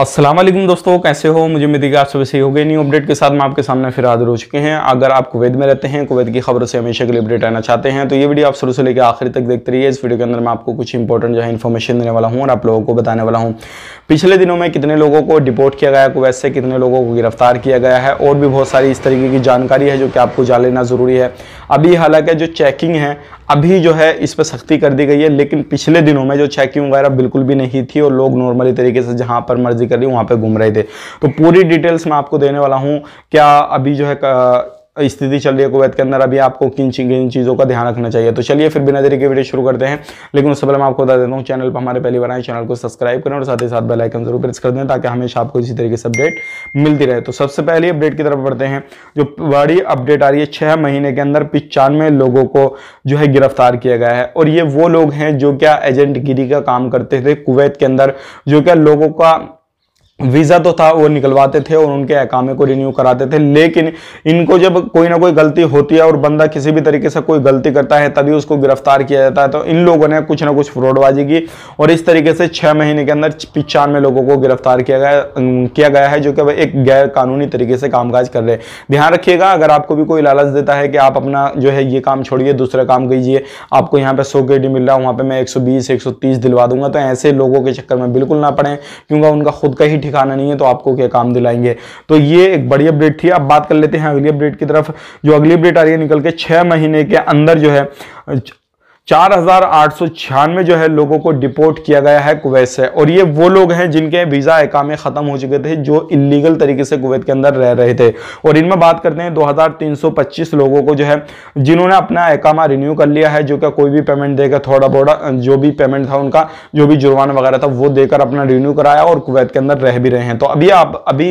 असलम दोस्तों कैसे हो मुझे उम्मीद है कि आप सभी सही हो गए न्यू अपडेट के साथ में आपके सामने फिर हाजिर हो चुके हैं अगर आप कुवैत में रहते हैं कुवैत की खबरों से हमेशा के लिए अपडेट आना चाहते हैं तो ये वीडियो आप शुरू से लेकर आखिर तक देखते रहिए इस वीडियो के अंदर मैं आपको कुछ इंपॉर्टेंट जो है इन्फॉर्मेशन देने वाला हूँ और आप लोगों को बताने वाला हूँ पिछले दिनों में कितने लोगों को डिपोर्ट किया गया कुवैत से कितने लोगों को गिरफ्तार किया गया है और भी बहुत सारी इस तरीके की जानकारी है जो कि आपको जान लेना ज़रूरी है अभी हालांकि जो चेकिंग है अभी जो है इस पर सख्ती कर दी गई है लेकिन पिछले दिनों में जो चेकिंग वगैरह बिल्कुल भी नहीं थी और लोग नॉर्मली तरीके से जहाँ पर मर्जी कर रही वहाँ पर घूम रहे थे तो पूरी डिटेल्स मैं आपको देने वाला हूँ क्या अभी जो है स्थिति चल रही है कुवैत के अंदर अभी आपको किन किन चीज़ों का ध्यान रखना चाहिए तो चलिए फिर बिना देरी के वीडियो शुरू करते हैं लेकिन उससे पहले मैं आपको बता देता हूँ चैनल पर हमारे पहली बार आए चैनल को सब्सक्राइब करें और साथ ही साथ बेल आइकन जरूर प्रेस कर दें ताकि हमेशा आपको इसी तरीके से अपडेट मिलती रहे तो सबसे पहले अपडेट की तरफ बढ़ते हैं जो बड़ी अपडेट आ रही है छः महीने के अंदर पिचानवे लोगों को जो है गिरफ्तार किया गया है और ये वो लोग हैं जो क्या एजेंट गिरी का काम करते थे कुवैत के अंदर जो क्या लोगों का वीज़ा तो था वो निकलवाते थे और उनके अकामे को रिन्यू कराते थे लेकिन इनको जब कोई ना कोई गलती होती है और बंदा किसी भी तरीके से कोई गलती करता है तभी उसको गिरफ्तार किया जाता है तो इन लोगों ने कुछ ना कुछ फ्रॉडबाजी की और इस तरीके से छः महीने के अंदर पिचानवे लोगों को गिरफ्तार किया गया किया गया है जो कि एक गैर कानूनी तरीके से कामकाज कर रहे हैं ध्यान रखिएगा अगर आपको भी कोई लालच देता है कि आप अपना जो है ये काम छोड़िए दूसरा काम कीजिए आपको यहाँ पर सौ के मिल रहा है वहाँ पर मैं एक सौ दिलवा दूंगा तो ऐसे लोगों के चक्कर में बिल्कुल ना पड़े क्योंकि उनका खुद का ही ठिकाना नहीं है तो आपको क्या काम दिलाएंगे तो ये एक बड़ी अपडेट थी अब बात कर लेते हैं अगली अपडेट की तरफ जो अगली अपडेट आ रही है निकल के छह महीने के अंदर जो है चार जो है लोगों को डिपोर्ट किया गया है कुवैत से और ये वो लोग हैं जिनके वीज़ा एकामे ख़त्म हो चुके थे जो इलीगल तरीके से कुवैत के अंदर रह रहे थे और इनमें बात करते हैं 2325 लोगों को जो है जिन्होंने अपना एकामा रिन्यू कर लिया है जो क्या कोई भी पेमेंट देकर थोड़ा बहुत जो भी पेमेंट था उनका जो भी जुर्माना वगैरह था वो देकर अपना रिन्यू कराया और कुवैत के अंदर रह भी रहे हैं तो अभी आप अभी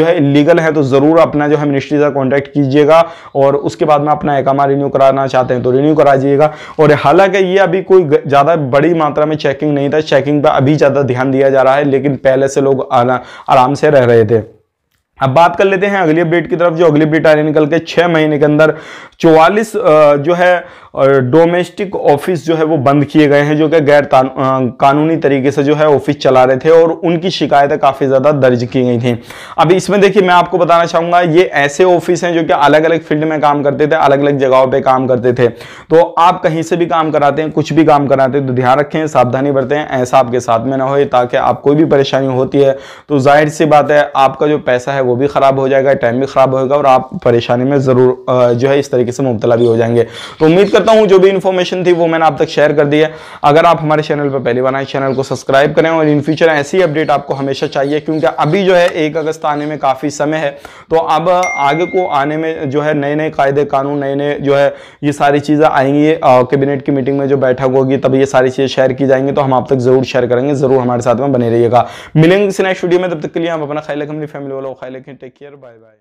जो है इलीगल है तो ज़रूर अपना जो है मिनिस्ट्री से कॉन्टैक्ट कीजिएगा और उसके बाद में अपना एकामा रिन्यू कराना चाहते हैं तो रिन्यू करा और हाल हालांकि ये अभी कोई ज़्यादा बड़ी मात्रा में चेकिंग नहीं था चेकिंग पर अभी ज़्यादा ध्यान दिया जा रहा है लेकिन पहले से लोग आराम से रह रहे थे अब बात कर लेते हैं अगली अपडेट की तरफ जो अगली अपडेट आ रही है निकल के छः महीने के अंदर चौवालीस जो है डोमेस्टिक ऑफिस जो है वो बंद किए गए हैं जो कि गैर कानूनी तरीके से जो है ऑफिस चला रहे थे और उनकी शिकायतें काफ़ी ज़्यादा दर्ज की गई थी अब इसमें देखिए मैं आपको बताना चाहूँगा ये ऐसे ऑफिस हैं जो कि अलग अलग फील्ड में काम करते थे अलग अलग जगहों पर काम करते थे तो आप कहीं से भी काम कराते हैं कुछ भी काम कराते हैं तो ध्यान रखें सावधानी बरतें ऐसा आपके साथ में ना हो ताकि आप कोई भी परेशानी होती है तो जाहिर सी बात है आपका जो पैसा है वो भी ख़राब हो जाएगा टाइम भी ख़राब होगा और आप परेशानी में ज़रूर जो है इस तरीके से मुबतला भी हो जाएंगे तो उम्मीद करता हूँ जो भी इन्फॉर्मेशन थी वो मैंने आप तक शेयर कर दी है अगर आप हमारे चैनल पर पहली बार आए चैनल को सब्सक्राइब करें और इन फ्यूचर ऐसी अपडेट आपको हमेशा चाहिए क्योंकि अभी जो है एक अगस्त आने में काफ़ी समय है तो अब आगे को आने में जो है नए नए कायदे कानून नए नए जो है ये सारी चीज़ें आएंगी कैबिनेट की मीटिंग में जो बैठक होगी तब ये सारी चीज़ें शेयर की जाएंगी तो हम आप तक ज़रूर शेयर करेंगे ज़रूर हमारे साथ में बने रहिएगा मिलेंगे नेक्स्ट वीडियो में तब तक के लिए हम अपना ख्याल रखें अपनी फैमिली वालों का ख्याल can Take care. Bye bye.